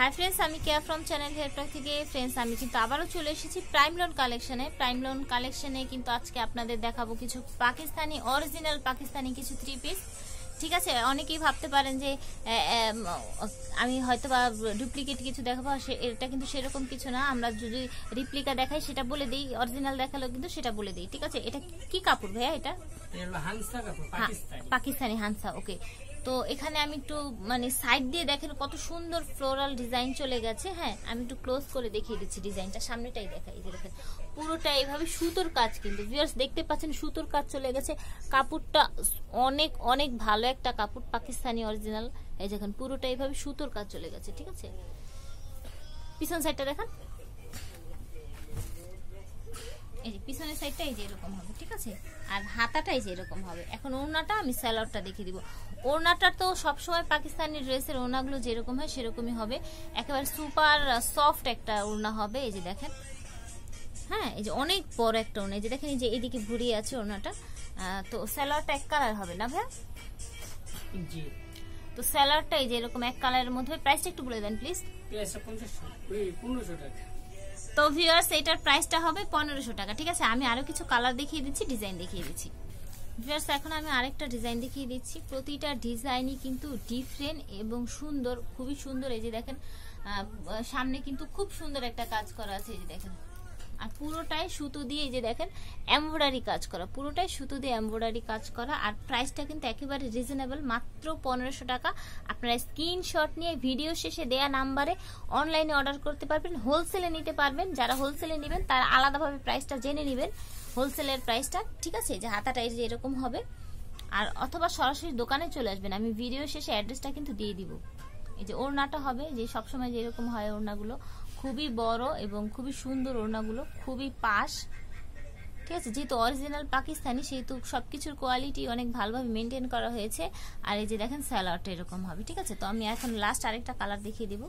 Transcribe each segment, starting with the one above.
hi friends আমি কেয়া from channel হেয়ারপ্যাক থেকে friends আমি কিন্তু আবারও চলে এসেছি প্রাইম লোন কালেকশনে প্রাইম লোন কালেকশনে কিন্তু আজকে আপনাদের দেখাবো কিছু পাকিস্তানি অরিজিনাল পাকিস্তানি কিছু থ্রি পিস ঠিক আছে অনেকেই ভাবতে পারেন যে আমি হয়তো বা ডুপ্লিকেট কিছু দেখাবো এটা কিন্তু সেরকম কিছু না আমরা যদি রিপ্লিকা দেখাই সেটা বলে দিই অরিজিনাল দেখালেও কিন্তু সেটা বলে দিই ঠিক আছে এটা কি কাপড় ভাইয়া এটা হ্যাঁ, পাকিস্তানি হানসা ওকে তো এখানে আমি একটু মানে সাইড দিয়ে দেখেন কত সুন্দর ফ্লোরাল ডিজাইন চলে গেছে হ্যাঁ আমি একটু ক্লোজ করে দেখিয়ে দিচ্ছি ডিজাইনটা সামনেটাই দেখা এই যে দেখেন পুরোটা এইভাবে সুতোর কাজ কিন্তু ভিউয়ার্স দেখতে পাচ্ছেন সুতোর কাজ চলে গেছে কাপড়টা অনেক অনেক ভালো একটা কাপড় পাকিস্তানি অরিজিনাল এই দেখেন পুরোটা এইভাবে সুতোর কাজ চলে গেছে ঠিক আছে পিছন সাইডটা দেখেন এই যে পিছনের সাইডটা এই যে এরকম হবে ঠিক আছে আর হাতাটা এই যে এরকম হবে এখন ওড়নাটা আমি স্যালাডটা দেখিয়ে দিব ওড়নাটা তো সবসময় পাকিস্তানি ড্রেসের ওড়নাগুলো যেরকম হয় সেরকমই হবে একেবারে সুপার সফট একটা ওড়না হবে এই যে দেখেন হ্যাঁ এই যে অনেক বড় একটা ওড়না এই যে দেখেন এই যে এদিকে ঘুরিয়ে আছে ওড়নাটা তো স্যালাডটা এক কালার হবে না ভাইয়া জি তো স্যালাডটা এই যে এরকম এক কালারের মধ্যে প্রাইসটা একটু বলে দেন প্লিজ প্রাইসটা পনেরোশো টাকা তো ভিউয়ার্স এটার প্রাইসটা হবে পনেরোশো টাকা ঠিক আছে আমি আরও কিছু কালার দেখিয়ে দিচ্ছি ডিজাইন দেখিয়ে দিচ্ছি ভিউয়ার্স এখন আমি আরেকটা ডিজাইন দেখিয়ে দিচ্ছি প্রতিটা ডিজাইনই কিন্তু ডিফারেন্ট এবং সুন্দর খুবই সুন্দর এই যে দেখেন সামনে কিন্তু খুব সুন্দর একটা কাজ করা আছে এই যে দেখেন আর পুরোটাই সুতো দিয়ে এই যে দেখেন এমব্রয়ডারি কাজ করা পুরোটাই সুতো দিয়ে এমব্রয়ডারি কাজ করা আর প্রাইসটা কিন্তু একেবারে রিজনেবল মাত্র পনেরোশো টাকা আপনারা স্ক্রিনশট নিয়ে ভিডিও শেষে দেয়া নাম্বারে অনলাইনে অর্ডার করতে পারবেন হোলসেলে নিতে পারবেন যারা হোলসেলে নেবেন তারা আলাদাভাবে প্রাইসটা জেনে নেবেন হোলসেলের প্রাইসটা ঠিক আছে যে হাতাটা যে এরকম হবে আর অথবা সরাসরি দোকানে চলে আসবেন আমি ভিডিও শেষে অ্যাড্রেসটা কিন্তু দিয়ে দিব এই যে ওড়নাটা হবে যে সবসময় যেরকম হয় ওড়নাগুলো খুবই বড় এবং খুবই সুন্দর ওড়নাগুলো খুবই পাশ ঠিক আছে যেহেতু অরিজিনাল পাকিস্তানি সেহেতু সব কিছুর কোয়ালিটি অনেক ভালোভাবে মেনটেন করা হয়েছে আর এই যে দেখেন স্যালাডটা এরকম হবে ঠিক আছে তো আমি এখন লাস্ট আরেকটা কালার দেখিয়ে দিব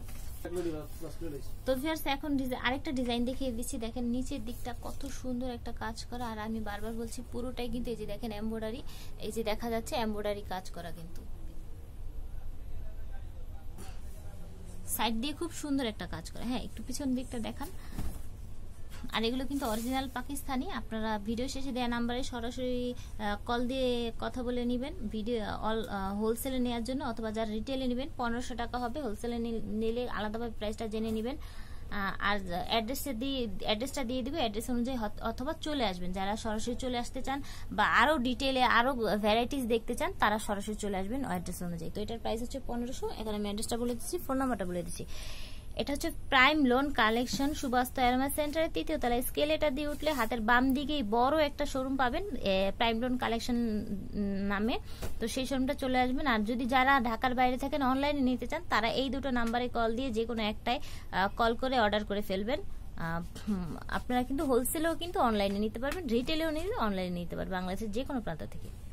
তো ভিয়ার্স এখন আরেকটা ডিজাইন দেখিয়ে দিচ্ছি দেখেন নিচের দিকটা কত সুন্দর একটা কাজ করা আর আমি বারবার বলছি পুরোটাই কিন্তু এই যে দেখেন এম্ব্রয়ডারি এই যে দেখা যাচ্ছে এম্ব্রয়ডারি কাজ করা কিন্তু সাইড দিয়ে খুব সুন্দর একটা কাজ করে হ্যাঁ একটু পিছন দিকটা দেখান আর এগুলো কিন্তু অরিজিনাল পাকিস্তানি আপনারা ভিডিও শেষে দেওয়া নাম্বারে সরাসরি কল দিয়ে কথা বলে নেবেন ভিডিও অল হোলসেলে নেওয়ার জন্য অথবা যারা রিটেলে নেবেন পনেরোশো টাকা হবে হোলসেলে নিলে আলাদাভাবে প্রাইসটা জেনে নেবেন আর অ্যাড্রেসটা দিয়ে অ্যাড্রেসটা দিয়ে দিবে অ্যাড্রেস অনুযায়ী অথবা চলে আসবেন যারা সরাসরি চলে আসতে চান বা আরও ডিটেলে আরও ভ্যারাইটিস দেখতে চান তারা সরাসরি চলে আসবেন অ্যাড্রেস অনুযায়ী তো এটার প্রাইস হচ্ছে পনেরোশো এখানে আমি অ্যাড্রেসটা বলে দিচ্ছি ফোন নাম্বারটা বলে দিচ্ছি এটা হচ্ছে প্রাইম লোন কালেকশন সুবাস্ত এরমা সেন্টারের তৃতীয় স্কেল স্কেলেটা দিয়ে উঠলে হাতের বাম দিকেই বড় একটা শোরুম পাবেন প্রাইম লোন কালেকশন নামে তো সেই শোরুমটা চলে আসবেন আর যদি যারা ঢাকার বাইরে থাকেন অনলাইনে নিতে চান তারা এই দুটো নাম্বারে কল দিয়ে যে কোনো একটাই কল করে অর্ডার করে ফেলবেন আপনারা কিন্তু হোলসেলেও কিন্তু অনলাইনে নিতে পারবেন রিটেলেও নিতে অনলাইনে নিতে পারবেন বাংলাদেশের যে কোনো প্রান্ত থেকে